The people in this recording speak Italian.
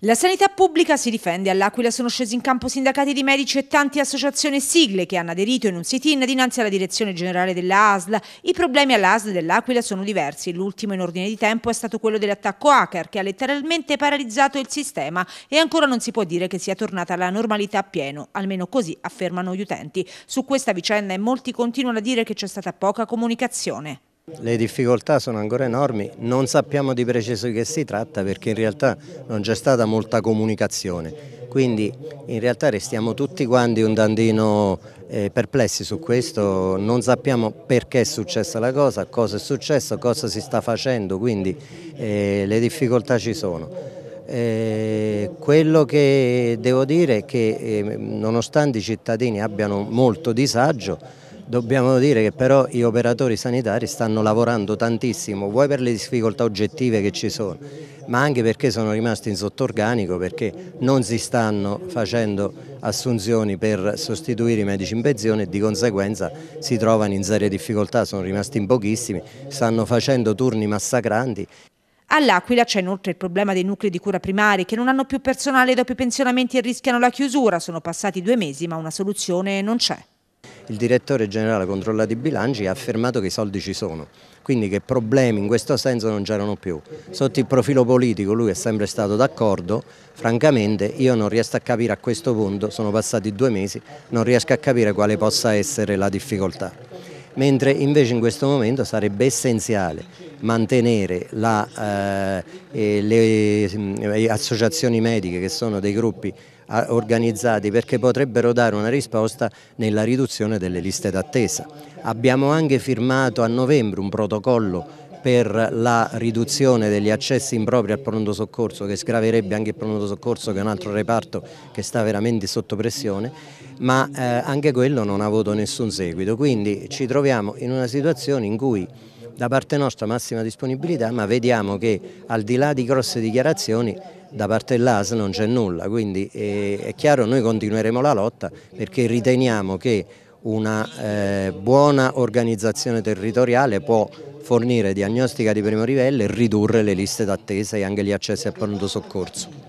La sanità pubblica si difende. All'Aquila sono scesi in campo sindacati di medici e tante associazioni sigle che hanno aderito in un sit-in dinanzi alla direzione generale della ASL. I problemi all'ASL dell'Aquila sono diversi. L'ultimo in ordine di tempo è stato quello dell'attacco hacker che ha letteralmente paralizzato il sistema e ancora non si può dire che sia tornata alla normalità pieno, almeno così affermano gli utenti. Su questa vicenda molti continuano a dire che c'è stata poca comunicazione. Le difficoltà sono ancora enormi, non sappiamo di preciso di che si tratta perché in realtà non c'è stata molta comunicazione, quindi in realtà restiamo tutti quanti un tantino eh, perplessi su questo, non sappiamo perché è successa la cosa, cosa è successo, cosa si sta facendo, quindi eh, le difficoltà ci sono. Eh, quello che devo dire è che eh, nonostante i cittadini abbiano molto disagio, Dobbiamo dire che però gli operatori sanitari stanno lavorando tantissimo, vuoi per le difficoltà oggettive che ci sono, ma anche perché sono rimasti in sottorganico, perché non si stanno facendo assunzioni per sostituire i medici in pensione e di conseguenza si trovano in serie difficoltà, sono rimasti in pochissimi, stanno facendo turni massacranti. All'Aquila c'è inoltre il problema dei nuclei di cura primari che non hanno più personale dopo i pensionamenti e rischiano la chiusura. Sono passati due mesi ma una soluzione non c'è il direttore generale controllati bilanci ha affermato che i soldi ci sono, quindi che problemi in questo senso non c'erano più. Sotto il profilo politico lui è sempre stato d'accordo, francamente io non riesco a capire a questo punto, sono passati due mesi, non riesco a capire quale possa essere la difficoltà mentre invece in questo momento sarebbe essenziale mantenere la, eh, le, le mm, eh, associazioni mediche che sono dei gruppi organizzati perché potrebbero dare una risposta nella riduzione delle liste d'attesa. Abbiamo anche firmato a novembre un protocollo per la riduzione degli accessi impropri al pronto soccorso che sgraverebbe anche il pronto soccorso che è un altro reparto che sta veramente sotto pressione ma eh, anche quello non ha avuto nessun seguito quindi ci troviamo in una situazione in cui da parte nostra massima disponibilità ma vediamo che al di là di grosse dichiarazioni da parte dell'AS non c'è nulla quindi eh, è chiaro noi continueremo la lotta perché riteniamo che una eh, buona organizzazione territoriale può fornire diagnostica di primo livello e ridurre le liste d'attesa e anche gli accessi al pronto soccorso.